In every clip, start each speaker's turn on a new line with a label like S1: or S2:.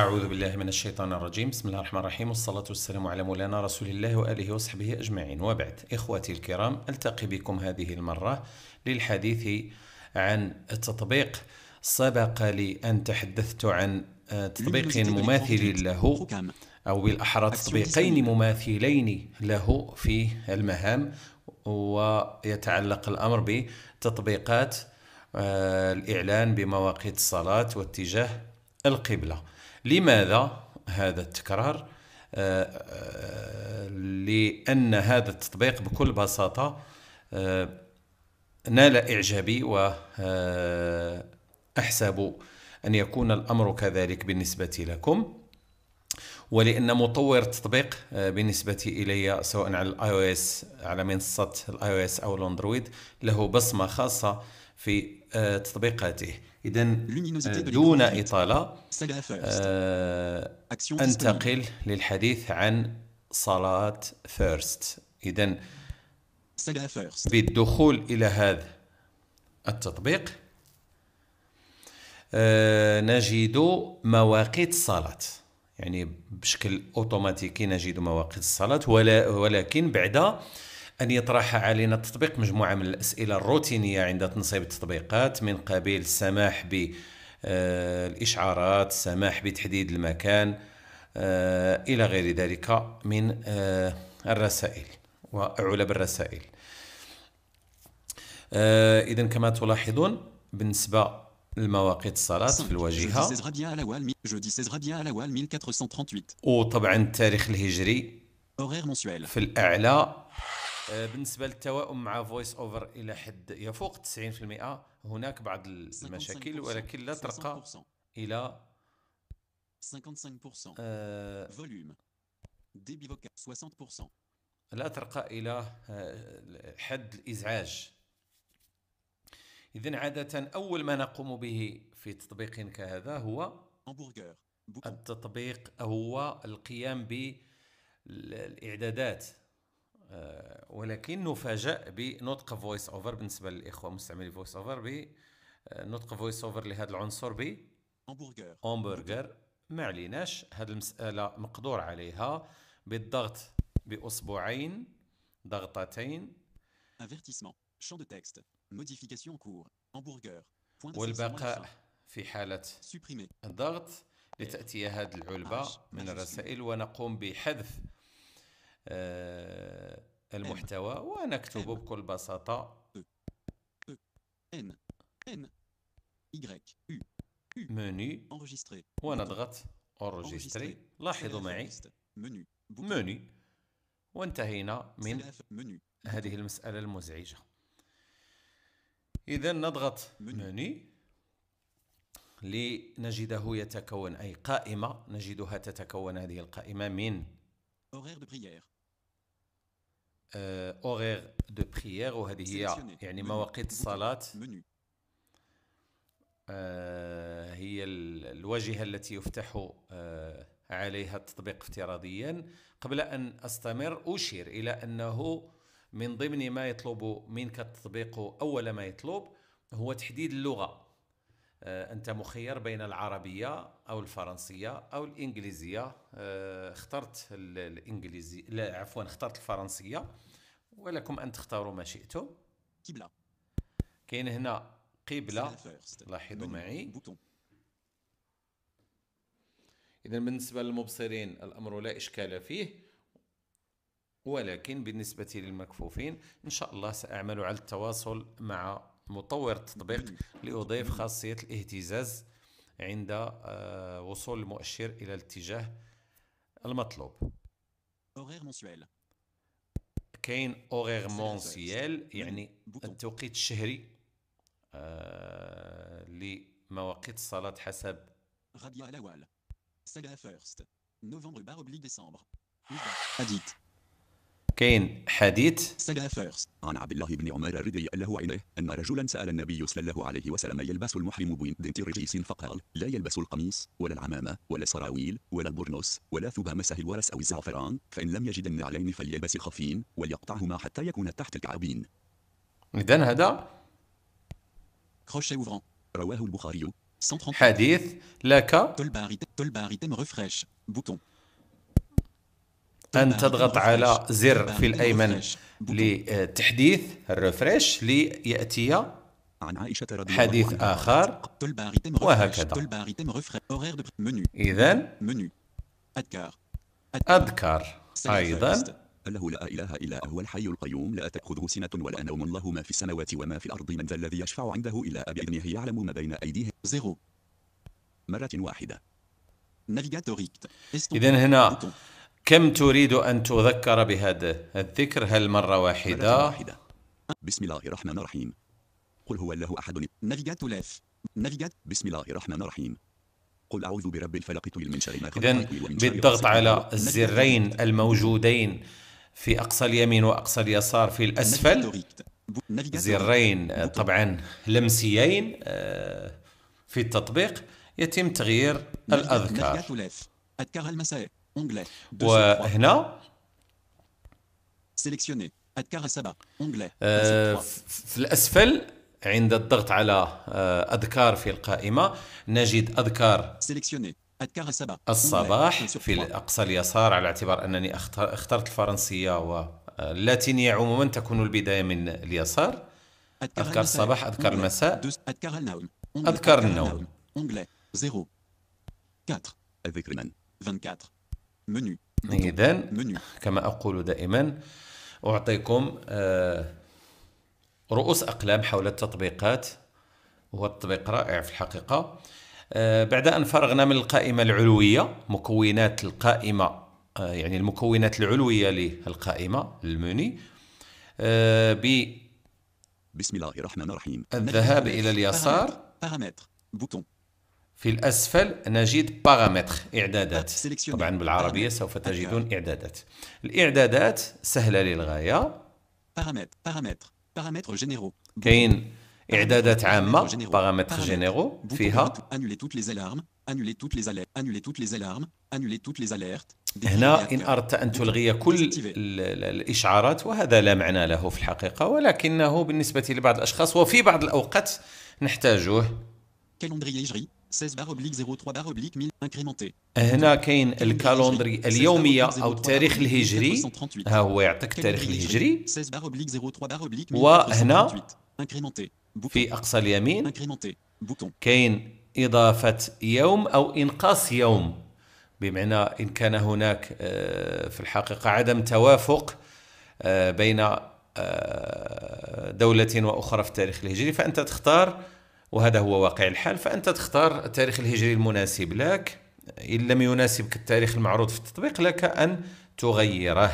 S1: أعوذ بالله من الشيطان الرجيم بسم الله الرحمن الرحيم والصلاة والسلام على مولانا رسول الله وآله وصحبه أجمعين وبعد إخوتي الكرام ألتقي بكم هذه المرة للحديث عن التطبيق سبق لي أن تحدثت عن آه، تطبيق مماثل له نعم. أو بالأحرى تطبيقين مماثلين له في المهام ويتعلق الأمر بتطبيقات آه، الإعلان بمواقيت الصلاة واتجاه القبلة لماذا هذا التكرار آه، آه، لأن هذا التطبيق بكل بساطة آه، نال إعجابي وأحسب أن يكون الأمر كذلك بالنسبة لكم ولأن مطور التطبيق بالنسبة إلي سواء على الاي او اس على منصة الاي او اس أو الاندرويد له بصمة خاصة في آه، تطبيقاته إذا آه، دون إطالة آه، أنتقل للحديث عن صلاة فيرست إذا بالدخول إلى هذا التطبيق نجد مواقيت الصلاة يعني بشكل أوتوماتيكي نجد مواقيت الصلاة ولكن بعد أن يطرح علينا التطبيق مجموعة من الأسئلة الروتينية عند تنصيب التطبيقات من قبيل السماح بالإشعارات آه، السماح بتحديد المكان آه، إلى غير ذلك من آه، الرسائل وعلب الرسائل إذا كما تلاحظون بالنسبة لمواقيت الصلاة في الواجهة وطبعا التاريخ الهجري في الأعلى آه، بالنسبه للتوائم مع فويس اوفر الى حد يفوق 90% هناك بعض المشاكل ولكن لا ترقى الى
S2: 55% فوليوم ديبي فوكال 60%
S1: لا ترقى الى آه، حد الازعاج اذا عاده اول ما نقوم به في تطبيق كهذا هو التطبيق هو القيام بالاعدادات آه، ولكن نفاجئ بنطق فويس اوفر بالنسبه للاخوه مستعملي فويس اوفر بنطق فويس اوفر لهذا العنصر ب همبرجر همبرجر ما عليناش هذه المساله مقدور عليها بالضغط باسبوعين ضغطتين avertissement champ de texte modification cours hamburger والبقاء في حاله الضغط لتاتي هذه العلبه من الرسائل ونقوم بحذف آه، إيه. المحتوى ونكتب بكل بساطة إيه. إيه. مني ونضغط انرجستري لاحظوا معي مني وانتهينا من هذه المسألة المزعجة إذا نضغط مني لنجده يتكون أي قائمة نجدها تتكون هذه القائمة من اوغيغ دو بريير وهذه هي يعني مواقيت الصلاه آه، هي الواجهه التي يفتح آه، عليها التطبيق افتراضيا قبل ان استمر اشير الى انه من ضمن ما يطلب منك التطبيق اول ما يطلب هو تحديد اللغه آه، انت مخير بين العربيه او الفرنسيه او الانجليزيه آه، اخترت الانجليزي لا عفوا اخترت الفرنسيه ولكم ان تختاروا ما شئتم قبله كاين هنا قبله لاحظوا معي اذا بالنسبه للمبصرين الامر لا اشكال فيه ولكن بالنسبه للمكفوفين ان شاء الله ساعمل على التواصل مع مطور التطبيق ليضيف خاصية الاهتزاز عند آه، وصول المؤشر إلى الاتجاه المطلوب كاين اوغيغ مونسيال يعني التوقيت الشهري آه، لمواقيت الصلاة حسب
S2: على الاوال سالا فيرست نوفمبر بار اوبليك ديسمبر اديت كاين حديث عن عبد الله بن عمر رضي الله عنه أن رجلا سأل النبي صلى الله عليه وسلم يلبس المحرم بنت رجيس فقال لا يلبس القميص ولا العمامة ولا السراويل ولا البرنس ولا ثوب مسه الورس أو الزعفران فإن لم يجد النعلين فليلبس الخفين وليقطعهما حتى يكون تحت الكعبين إذا هذا رواه البخاري حديث لك تم ريفريش بوتون
S1: أن نعم، تضغط نعم، على نعم، زر في الأيمن لتحديث الريفريش ليأتي حديث آخر وهكذا
S2: إذا أذكار أيضا له لا إله إلا هو الحي القيوم لا تأخذه سنة ولا نوم الله ما في السماوات وما في الأرض من ذا الذي يشفع
S1: عنده إلا بإذنه يعلم ما بين أيديهم زيرو مرة واحدة إذا هنا كم تريد أن تذكر بهذا الذكر هل مرة واحدة؟ واحدة بسم الله الرحمن الرحيم قل هو الله
S2: أحد نافيجات ثلاث نافيجات بسم الله الرحمن الرحيم قل أعوذ برب الفلق
S1: من شر ما إذن بالضغط على الزرين الموجودين في أقصى اليمين وأقصى اليسار في الأسفل زرين طبعا لمسيين آه، في التطبيق يتم تغيير الأذكار
S2: أذكار المساء Onglet. وهنا سيليكسيوني أذكار السبع. Onglet.
S1: في الأسفل عند الضغط على آه، أذكار في القائمة نجد أذكار سيليكسيوني أذكار
S2: السبع. الصباح
S1: في الأقصى اليسار على اعتبار أنني اخترت الفرنسية واللاتينية آه، عموما تكون البداية من اليسار أذكار الصباح أذكار المساء أذكار النوم أذكار النوم أذكر النوم 24 منو إذا كما أقول دائما أعطيكم آه، رؤوس أقلام حول التطبيقات هو التطبيق رائع في الحقيقة آه، بعد أن فرغنا من القائمة العلوية مكونات القائمة آه، يعني المكونات العلوية للقائمة المني ب بسم الله الرحمن الرحيم الذهاب إلى اليسار بوتون في الأسفل نجد بارامتر إعدادات أه، طبعا بالعربية سوف أه. تجدون إعدادات الإعدادات سهلة للغاية كاين إعدادات عامة بارامتر جينيرو فيها هنا إن أردت أن تلغي كل الإشعارات وهذا لا معنى له في الحقيقة ولكنه بالنسبة لبعض الأشخاص وفي بعض الأوقات نحتاجه Euh, هنا كاين الكالوندري اليوميه او التاريخ الهجري ها هو يعطيك التاريخ الهجري
S2: وهنا
S1: في اقصى اليمين كاين اضافه يوم او انقاص يوم بمعنى ان كان هناك آه، في الحقيقه عدم توافق آه، بين آه، دولة وأخرى في التاريخ الهجري فأنت تختار وهذا هو واقع الحال فأنت تختار التاريخ الهجري المناسب لك إن لم يناسبك التاريخ المعروض في التطبيق لك أن تغيره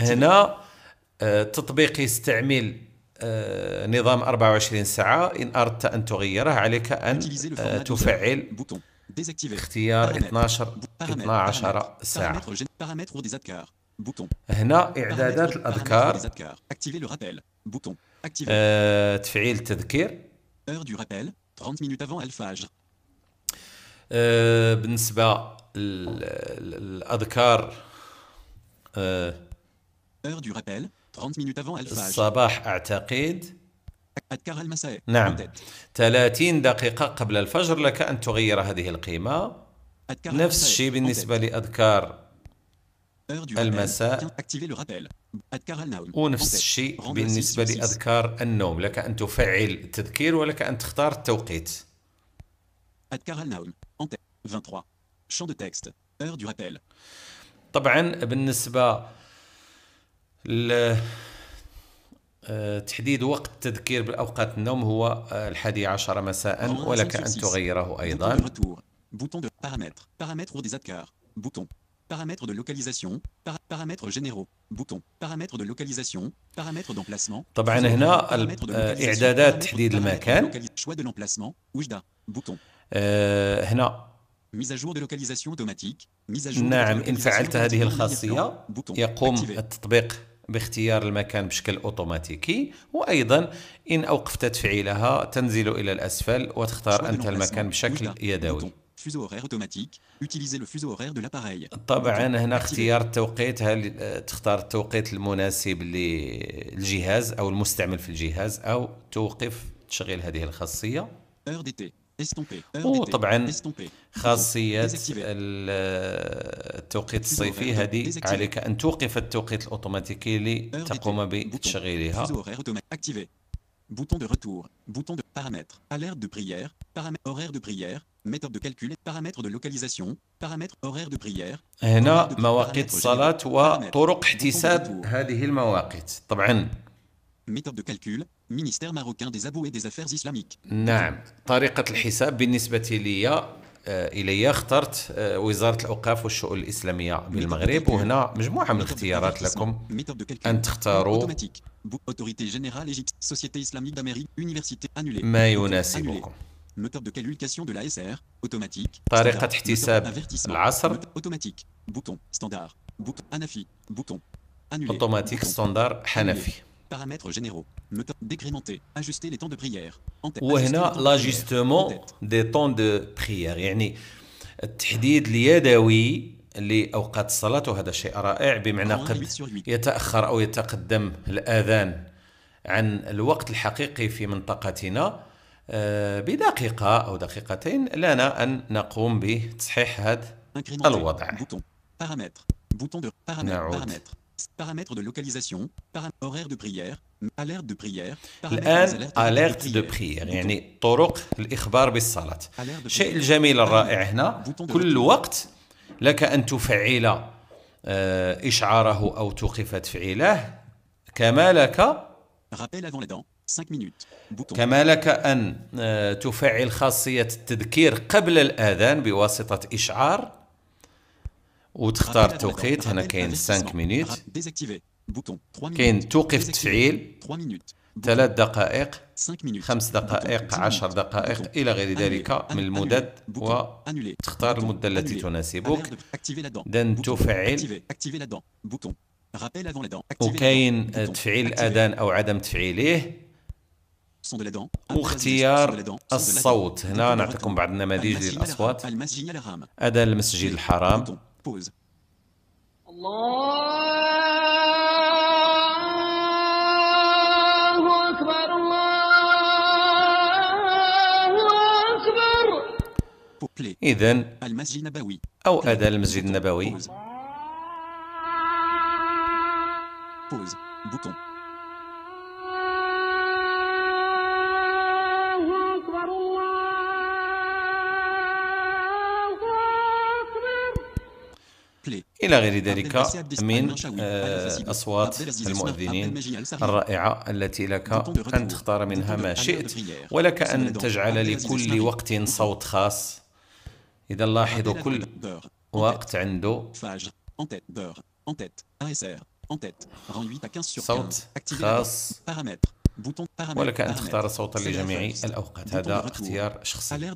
S1: هنا التطبيق آه، يستعمل آه، نظام 24 ساعة إن أردت أن تغيره عليك أن آه، تفعل اختيار 12 12 ساعة
S2: هنا إعدادات الأذكار
S1: تفعيل التذكير.
S2: Euh, Heure du rappel 30 minutes avant
S1: بالنسبة للأذكار euh, euh, Heure du rappel
S2: 30 minutes avant الصباح
S1: أعتقد. أذكار المساء. نعم. 30 دقيقة قبل الفجر لك أن تغير هذه القيمة. نفس الشيء بالنسبة لأذكار
S2: المساء
S1: ونفس الشيء بالنسبة لأذكار النوم لك أن تفعل التذكير ولك أن تختار التوقيت طبعا بالنسبة ل آه، تحديد وقت التذكير بالأوقات النوم هو آه، الحادي عشر مساء ولك أن تغيره أيضا
S2: Paramètres de localisation. Par... paramètres généraux. Bouton. Paramètres de localisation. Paramètres d'emplacement. طبعا هنا اعدادات تحديد المكان. Choix de l'emplacement. وجدة. Bouton.
S1: هنا
S2: mise à jour de localisation automatique. Mise à jour نعم إن فعلت هذه الخاصية
S1: يقوم التطبيق باختيار المكان بشكل اوتوماتيكي وايضا ان اوقفت تفعيلها تنزل الى الاسفل وتختار انت المكان بشكل يدوي
S2: fuseau horaire automatique. Utilisez le fuseau horaire de l'appareil. طبعا هنا اختيار
S1: التوقيت هل آه، تختار التوقيت المناسب للجهاز او المستعمل في الجهاز او توقف تشغيل هذه الخاصيه. Heure d'été. وطبعا خاصية آه، التوقيت الصيفي هذه عليك أن توقف التوقيت الأوتوماتيكي لتقوم بتشغيلها Bouton de retour, bouton de paramètres, alerte de prière, paramètres, horaire de prière,
S2: méthode de calcul, paramètres de localisation, paramètres horaires de prière.
S1: هنا مواقيت وطرق احتساب هذه المواقيت طبعا méthode de calcul, ministère marocain des abous et des affaires islamiques. نعم طريقة الحساب بالنسبة لي الي اخترت وزاره الاوقاف والشؤون الاسلاميه بالمغرب وهنا مجموعه من الاختيارات لكم ان تختاروا
S2: ما يناسبكم Moteur de calculation de l'ASR. Automatique. Automatique. Bouton. Standard. Bouton. Anafi. Bouton. Automatique. Standard. Hanafi. Paramètres généraux. Moteur. Décrémenté. Ajuster les temps de prière.
S1: l'ajustement des temps de prière. يعني التحديد اليدوي وهذا شيء رائع بمعنى قد يتقدم عن الوقت الحقيقي في منطقتنا آه، بدقيقة أو دقيقتين لنا أن نقوم بتصحيح هذا الوضع نعود
S2: Paramètres de localisation, horaire de prière, alerte de
S1: prière. الآن alerte de prière يعني طرق الإخبار بالصلاة. الشيء الجميل الرائع هنا كل وقت لك أن تفعل آه، إشعاره أو توقف تفعيله كما لك كما لك أن آه، تفعل خاصية التذكير قبل الآذان بواسطة إشعار وتختار التوقيت هنا كاين 5 مينوت كاين توقف التفعيل 3 دقائق 5 دقائق 10 دقائق إلى غير ذلك من المدد وتختار المدة التي تناسبك دن تفعل وكاين تفعيل الأذان أو عدم تفعيله واختيار الصوت هنا نعطيكم بعض النماذج للاصوات هذا المسجد الحرام الله اكبر الله اكبر اذا المسجد النبوي او اداء المسجد النبوي بوز بوتون إلى غير ذلك من آه، أصوات المؤذنين الرائعة التي لك أن تختار منها ما شئت ولك أن تجعل لكل وقت صوت خاص إذا لاحظوا كل وقت عنده
S2: صوت خاص ولك أن تختار صوتا لجميع الأوقات هذا
S1: اختيار شخصي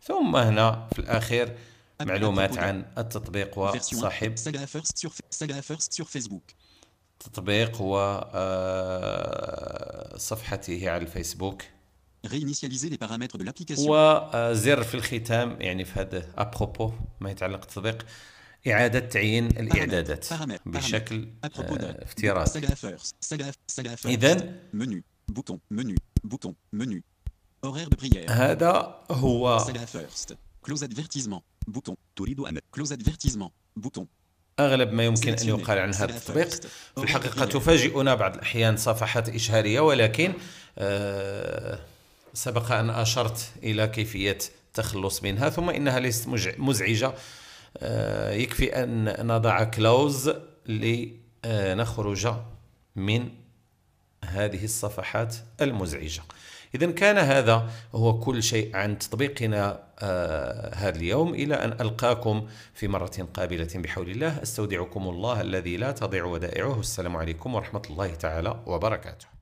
S1: ثم هنا في الأخير معلومات عن التطبيق وصاحب التطبيق Facebook التطبيق وصفحته آه، على الفيسبوك وزر آه، في الختام يعني في هذا ابروبو ما يتعلق بالتطبيق إعادة تعيين الإعدادات بشكل آه، افتراضي
S2: إذا هذا هو بوتون تريد أن كلوز
S1: ادفيرتيزمون بوتون أغلب ما يمكن أن يقال عن هذا التطبيق في الحقيقة تفاجئنا بعض الأحيان صفحات إشهارية ولكن آه، سبق أن أشرت إلى كيفية التخلص منها ثم إنها ليست مزعجة آه، يكفي أن نضع كلوز لنخرج آه، من هذه الصفحات المزعجة إذا كان هذا هو كل شيء عن تطبيقنا آه هذا اليوم إلى أن ألقاكم في مرة قابلة بحول الله أستودعكم الله الذي لا تضيع ودائعه السلام عليكم ورحمة الله تعالى وبركاته